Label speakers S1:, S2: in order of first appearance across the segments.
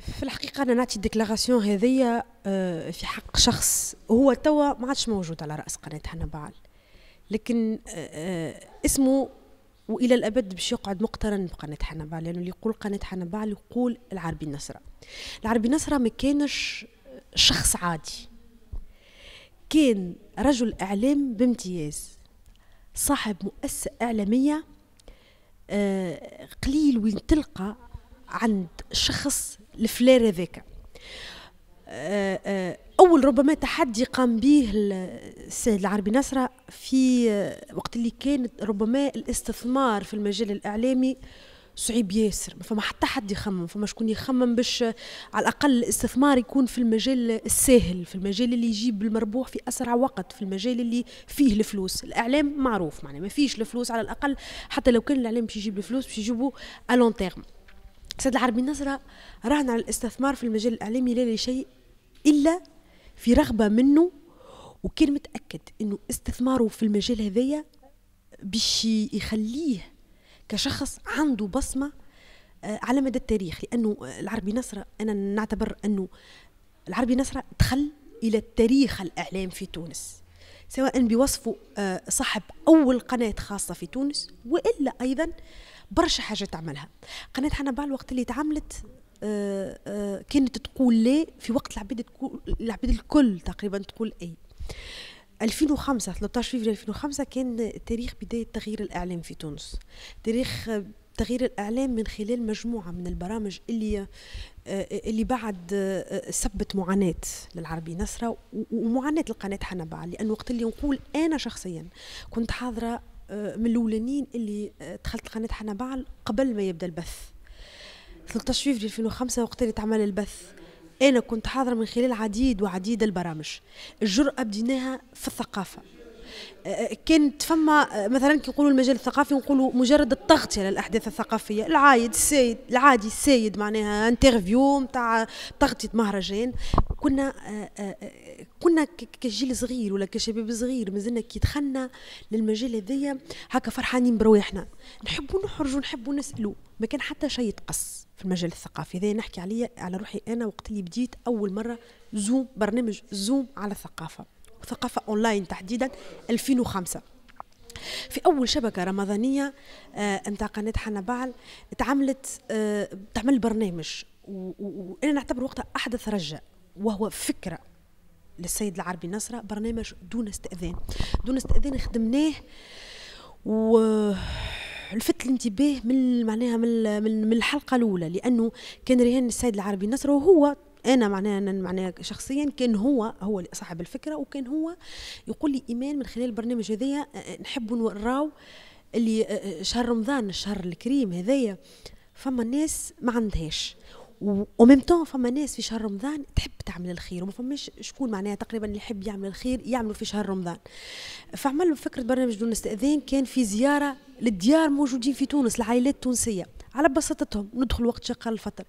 S1: في الحقيقه انا نعطي ديكلاراسيون هذيا آه، في حق شخص هو توا ما عادش موجود على راس قناه حنا بعل لكن آه، آه، اسمه والى الابد باش يقعد مقترن بقناه بعل لانه يعني اللي يقول قناه بعل يقول العربي النصره العربي النصره ما كانش شخص عادي كان رجل اعلام بامتياز صاحب مؤسسه اعلاميه قليل وين تلقى عند شخص الفلير هذاك آه، آه، اول ربما تحدي قام به السيد العربي نصره في آه، وقت اللي كانت ربما الاستثمار في المجال الاعلامي صعيب ياسر ما فما حتى حد يخمم فما شكون يخمم باش على الاقل الاستثمار يكون في المجال الساهل في المجال اللي يجيب المربوح في اسرع وقت في المجال اللي فيه الفلوس الاعلام معروف معناه ما فيش الفلوس على الاقل حتى لو كان الاعلام باش يجيب الفلوس باش يجيبوا الون تيرم سيد العربي النزرة راهن على الاستثمار في المجال الإعلامي لا شيء إلا في رغبة منه وكان متأكد أنه استثماره في المجال هذايا باش يخليه كشخص عنده بصمة آه، على مدى التاريخ لأنه آه، العربي نصرة أنا نعتبر أنه العربي نصرة دخل إلى التاريخ الإعلام في تونس سواء بوصفه آه، صاحب أول قناة خاصة في تونس وإلا أيضا برشا حاجة تعملها قناه حنبال وقت اللي تعملت آه، آه، كانت تقول لا في وقت العبيد تقول العبيد الكل تقريبا تقول اي 2005 13 فيفري 2005 كان تاريخ بدايه تغيير الاعلام في تونس تاريخ آه، تغيير الاعلام من خلال مجموعه من البرامج اللي اللي بعد سبت معاناه للعربي نصره ومعاناه القناة حنبع لان وقت اللي نقول انا شخصيا كنت حاضره آه، من الاولانيين اللي آه، دخلت قناه حنا بعل قبل ما يبدا البث 13 فيفري 2005 وقت اللي تعمل البث انا كنت حاضره من خلال عديد وعديد البرامج الجرأه بديناها في الثقافه آه، كانت فما مثلا كي نقولوا المجال الثقافي نقولوا مجرد التغطيه للاحداث الثقافيه العايد السيد العادي السيد معناها انترفيو نتاع تغطيه مهرجان كنا آه، آه، آه، كنا كجيل صغير ولا كشباب صغير مازلنا كي دخلنا للمجال هذايا هكا فرحانين برواحنا نحبوا نحرجوا نحبوا نسالوا ما كان حتى شيء يتقص في المجال الثقافي هذايا نحكي عليا على روحي انا وقت اللي بديت اول مره زوم برنامج زوم على الثقافه وثقافه اونلاين تحديدا 2005 في اول شبكه رمضانيه نتاع قناه حنا بعل تعملت تعمل برنامج وانا نعتبر وقتها احدث رجاء وهو فكرة للسيد العربي نصرة برنامج دون استئذان دون استئذان خدمناه و لفت الانتباه من معناها من من الحلقه الاولى لانه كان رهان السيد العربي نصر وهو انا معناها معناها شخصيا كان هو هو صاحب الفكره وكان هو يقول لي ايمان من خلال البرنامج هذايا نحب نراو اللي شهر رمضان الشهر الكريم هذايا فما ناس ما عندهاش ميم تو فما ناس في شهر رمضان تحب تعمل الخير وما فماش شكون معناها تقريبا اللي يحب يعمل الخير يعملوا في شهر رمضان فعملوا فكره برنامج دون استئذان كان في زياره للديار موجودين في تونس العائلات التونسيه على بساطتهم ندخل وقت شقه الفطر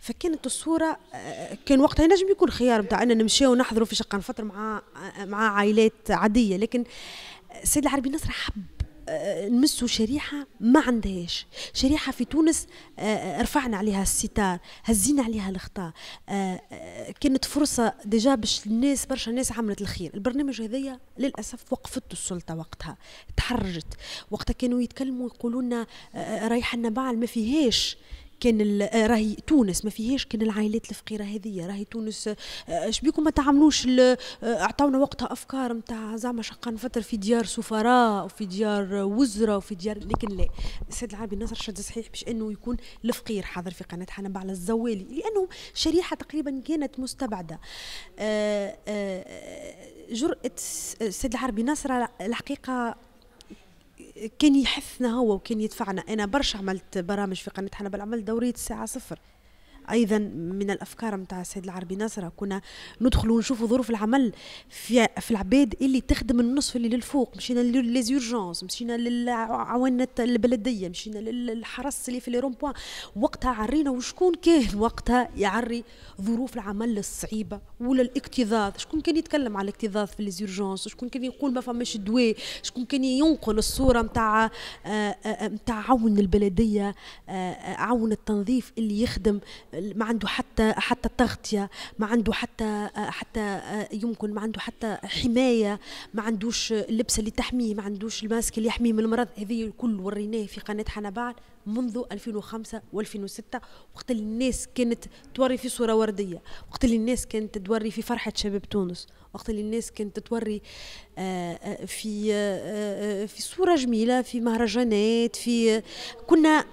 S1: فكانت الصوره آه، كان وقتها نجم يكون خيار بتاع ان نمشيو نحضروا في شقه الفطر مع آه، مع عائلات عاديه لكن السيد العربي نصر حب نمسوا شريحة ما عندهاش شريحة في تونس آه، آه، رفعنا عليها الستار هزينا عليها الخطا آه، كانت فرصة ديجا باش الناس برشا ناس عملت الخير البرنامج هذايا للأسف وقفته السلطة وقتها تحرجت وقتها كانوا يتكلموا يقولوا لنا رايح النبع ما فيهاش كان آه، راهي تونس ما فيهاش كان العائلات الفقيره هذه راهي تونس آه، اش بيكم ما تعملوش اعطونا آه، وقتها افكار نتاع زعما شقا فتر في ديار سفراء وفي ديار وزراء وفي ديار لكن لا السيد العربي النصر شد صحيح باش انه يكون الفقير حاضر في قناه حنب على الزوالي لانه شريحه تقريبا كانت مستبعده جرأة السيد العربي نصر الحقيقه كان يحثنا هو وكان يدفعنا انا برشا عملت برامج في قناه حنبل عملت دوريه الساعه صفر ايضا من الافكار نتاع السيد العربي ناصر كنا ندخل ونشوف ظروف العمل في في العباد اللي تخدم النصف اللي للفوق مشينا ليزيرجونس مشينا للعوانة البلديه مشينا للحرس اللي في لي بوان وقتها عرينا وشكون كان وقتها يعري ظروف العمل الصعيبه ولا الاكتظاظ شكون كان يتكلم على الاكتظاظ في ليزيرجونس شكون كان يقول ما فماش دواء شكون كان ينقل الصوره نتاع نتاع آه، آه، عون البلديه آه، عون التنظيف اللي يخدم ما عنده حتى حتى تغطيه ما عنده حتى حتى يمكن ما عنده حتى حمايه ما عندوش اللبسه اللي تحميه ما عندوش الماسك اللي يحميه من المرض هذه الكل وريناه في قناه حنا بعد منذ 2005 و2006 وقت اللي الناس كانت توري في صوره ورديه وقت اللي الناس كانت توري في فرحه شباب تونس وقت اللي الناس كانت توري آه، آه، في آه، في صوره جميله في مهرجانات في كنا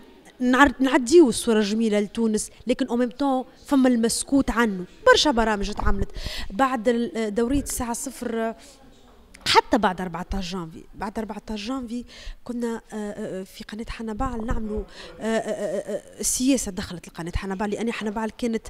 S1: نعديو الصوره الجميله لتونس لكن او ميم طون فما المسكوت عنه برشا برامج اتعملت بعد دوريه الساعه صفر حتى بعد 14 جانفي بعد 14 جانفي كنا آه، آه، آه، في قناة حنبال نعملوا سياسة دخلت لقناة حنبال لأن حنبال كانت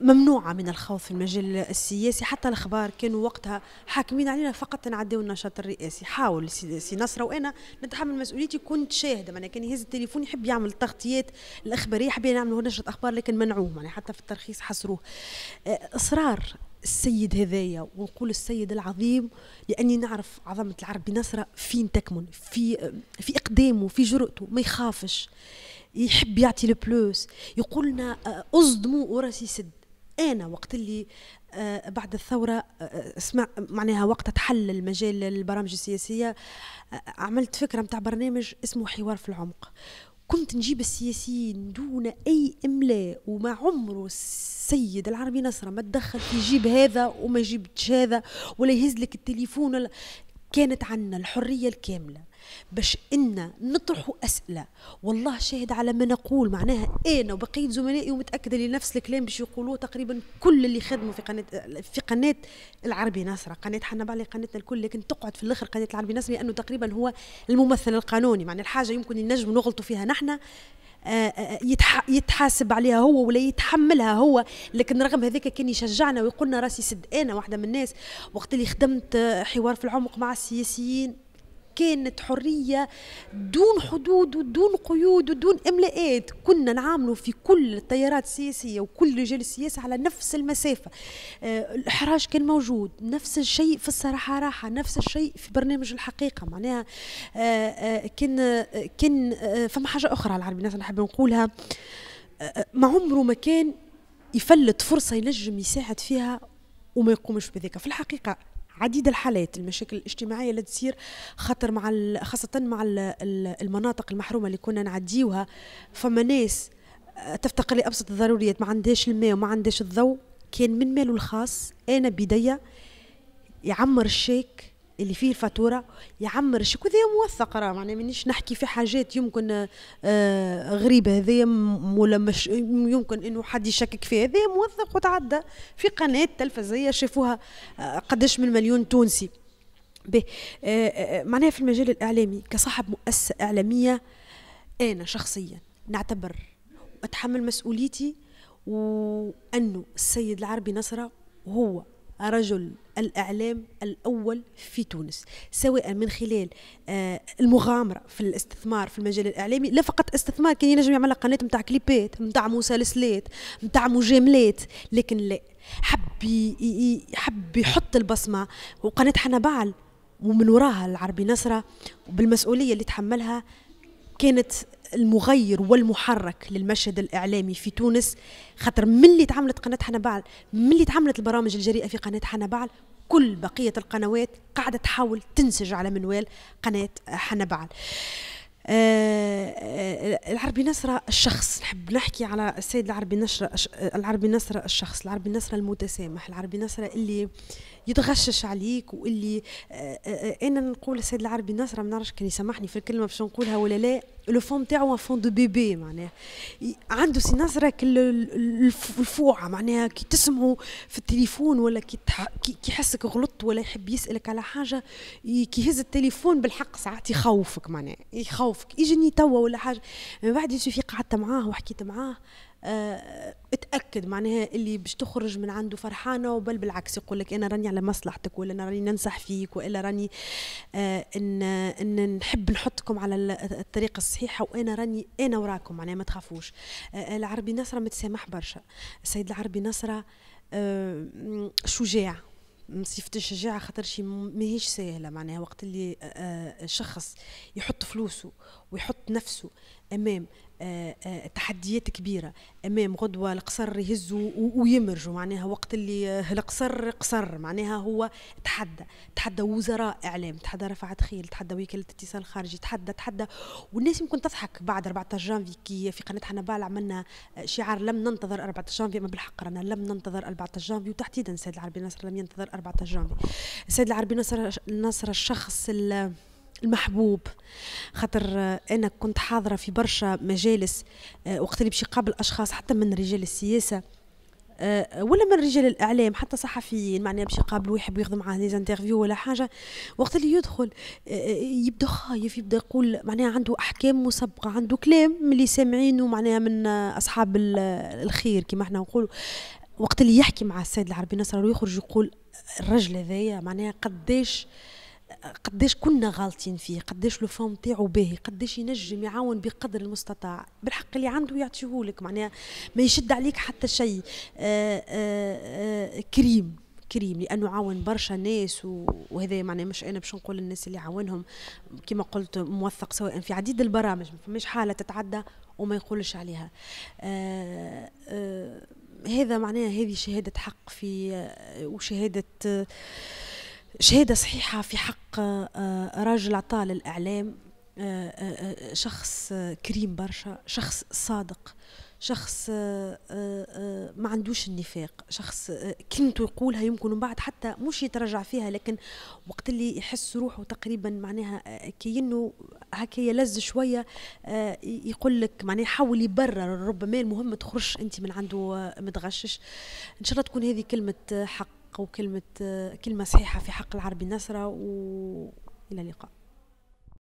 S1: ممنوعة من الخوض في المجال السياسي حتى الأخبار كانوا وقتها حاكمين علينا فقط نعديو النشاط الرئاسي حاول سي نصرة وأنا نتحمل مسؤوليتي كنت شاهدة معناها كان يهز التليفون يحب يعمل التغطيات الإخبارية يحب يعمل نشرة أخبار لكن منعوه معناها حتى في الترخيص حصروه آه، إصرار السيد هذايا ونقول السيد العظيم لاني نعرف عظمه العرب بنصره فين تكمن في آه، في اقدامه في جرأته ما يخافش يحب يعطي البلوس يقول لنا آه، اصدموا وراسي سد انا وقت اللي آه، بعد الثوره آه، اسمع معناها وقت تحل المجال للبرامج السياسيه آه، عملت فكره نتاع برنامج اسمه حوار في العمق كنت نجيب السياسيين دون اي املاء وما عمره السيد العربي نصره ما تدخل في جيب هذا وما جيبتش هذا ولا يهز لك التليفون ولا كانت عندنا الحريه الكامله باش إن نطرحوا أسئلة والله شاهد على ما نقول معناها أنا وبقية زملائي ومتأكدة لنفس الكلام باش يقولوه تقريبا كل اللي خدموا في قناة في قناة العربي ناصرة قناة حنا بالي قناتنا الكل لكن تقعد في الآخر قناة العربي ناصرة لأنه تقريبا هو الممثل القانوني معناها الحاجة يمكن نجم نغلطوا فيها نحن آه، آه، يتحاسب عليها هو ولا يتحملها هو لكن رغم هذاك كان يشجعنا ويقولنا راسي سد انا واحده من الناس وقت اللي خدمت حوار في العمق مع السياسيين كانت حرية دون حدود ودون قيود ودون إملاءات كنا نعاملوا في كل التيارات السياسية وكل رجال السياسة على نفس المسافة آه، الإحراج كان موجود نفس الشيء في الصراحة راحة نفس الشيء في برنامج الحقيقة معناها آه، آه، كان كان فما حاجة أخرى على العربي نحب نقولها ما عمره ما كان يفلت فرصة ينجم يساعد فيها وما يقومش بذلك في الحقيقة عديد الحالات المشاكل الاجتماعيه اللي تصير خاطر مع خاصه مع المناطق المحرومه اللي كنا نعديوها فما ناس آه، تفتقر لابسط الضروريات ما عندهاش الماء وما عندهاش الضوء كان من ماله الخاص انا بيديا يعمر الشيك اللي فيه الفاتوره يعمر الشيك وذي موثق راه معناها مانيش نحكي في حاجات يمكن آه، غريبه هذا ولا مش يمكن انه حد يشكك فيها هذا موثق وتعدى في قناه تلفزيه شافوها آه، قداش من مليون تونسي به آه، معناها في المجال الاعلامي كصاحب مؤسسه اعلاميه انا شخصيا نعتبر واتحمل مسؤوليتي وانه السيد العربي نصره هو رجل الإعلام الأول في تونس سواء من خلال آه، المغامرة في الاستثمار في المجال الإعلامي لا فقط استثمار كان ينجم يعمل قناة نتاع كليبات نتاع مسلسلات نتاع مجاملات لكن لا حب حب يحط البصمة وقناة حنا بعل ومن وراها العربي نصرة بالمسؤولية اللي تحملها كانت المغير والمحرك للمشهد الاعلامي في تونس خاطر من اللي تعملت قناه حنبعل من اللي تعملت البرامج الجريئه في قناه حنبعل كل بقيه القنوات قاعده تحاول تنسج على منوال قناه حنبعل العربي نصرة الشخص نحب نحكي على السيد العربي نصرة العربي نصرة الشخص العربي نصرة المتسامح العربي نصرة اللي يتغشش عليك واللي انا نقول السيد العربي نصرة ما نعرفش كان يسامحني في الكلمة باش نقولها ولا لا لو فون تاعو فون دو بيبي معناها عنده سي نصرة الفوعه معناها كي تسمعه في التليفون ولا كي كي يحسك غلطت ولا يحب يسالك على حاجه كي يهز التليفون بالحق ساعات يخوفك معناها يخوفك يجيني توا ولا حاجه من بعد يوسف قعدت معاه وحكيت معاه آه، اتاكد معناها اللي باش تخرج من عنده فرحانه وبل بالعكس يقول لك انا راني على مصلحتك ولا انا راني ننصح فيك والا راني آه، ان ان نحب نحطكم على الطريقه الصحيحه وانا راني انا وراكم معناها ما تخافوش آه، العربي نصره متسامح برشا السيد العربي نصره شجاع صفة الشجاعة خاطر شي ماهيش سهلة معناها وقت اللي شخص يحط فلوسه ويحط نفسه امام آه، آه، تحديات كبيرة أمام غدوة القصر يهزوا ويمرجوا معناها وقت اللي القصر قصر معناها هو تحدى تحدى وزراء إعلام تحدى رفعت خيل تحدى وكالة اتصال خارجي تحدى تحدى والناس يمكن تضحك بعد 14 جانفي كي في قناة حنبال عملنا آه، شعار لم ننتظر 14 جانفي أما بالحق رانا لم ننتظر 14 جانفي وتحديدا السيد العربي نصر لم ينتظر 14 جانفي السيد العربي نصر نصر الشخص اللي المحبوب خاطر آه، انا كنت حاضره في برشا مجالس آه، وقت اللي باش يقابل اشخاص حتى من رجال السياسه آه، ولا من رجال الاعلام حتى صحفيين معناها باش يقابلوا يحب ياخذ معاه لي انترفيو ولا حاجه وقت اللي يدخل يبدا خايف يبدا يقول معناها عنده احكام مسبقه عنده كلام من اللي سامعينه معناها من اصحاب الخير كما احنا نقولوا وقت اللي يحكي مع السيد العربي نصر ويخرج يقول الرجل هذايا معناها قداش قداش كنا غالطين فيه قداش لو فون تاعو باهي قداش ينجم يعاون بقدر المستطاع بالحق اللي عنده يعطيه لك معناها ما يشد عليك حتى شيء آه، آه، آه، كريم كريم لانه عاون برشا ناس وهذا معناه مش انا باش نقول الناس اللي عاونهم كما قلت موثق سواء في عديد البرامج ما فماش حاله تتعدى وما يقولش عليها آآ آآ هذا معناها هذه شهاده حق في وشهاده شهاده صحيحه في حق آه، آه، راجل عطاء للاعلام آه، شخص كريم برشا شخص صادق شخص ما عندوش النفاق شخص كلمته يقولها يمكن من بعد حتى مش يتراجع فيها لكن وقت اللي يحس روحه تقريبا معناها كأنه هكا يلز شوية يقول لك معناها يحاول يبرر ربما المهم تخرج أنت من عنده متغشش إن شاء الله تكون هذه كلمة حق وكلمة كلمة صحيحة في حق العرب النسرة وإلى اللقاء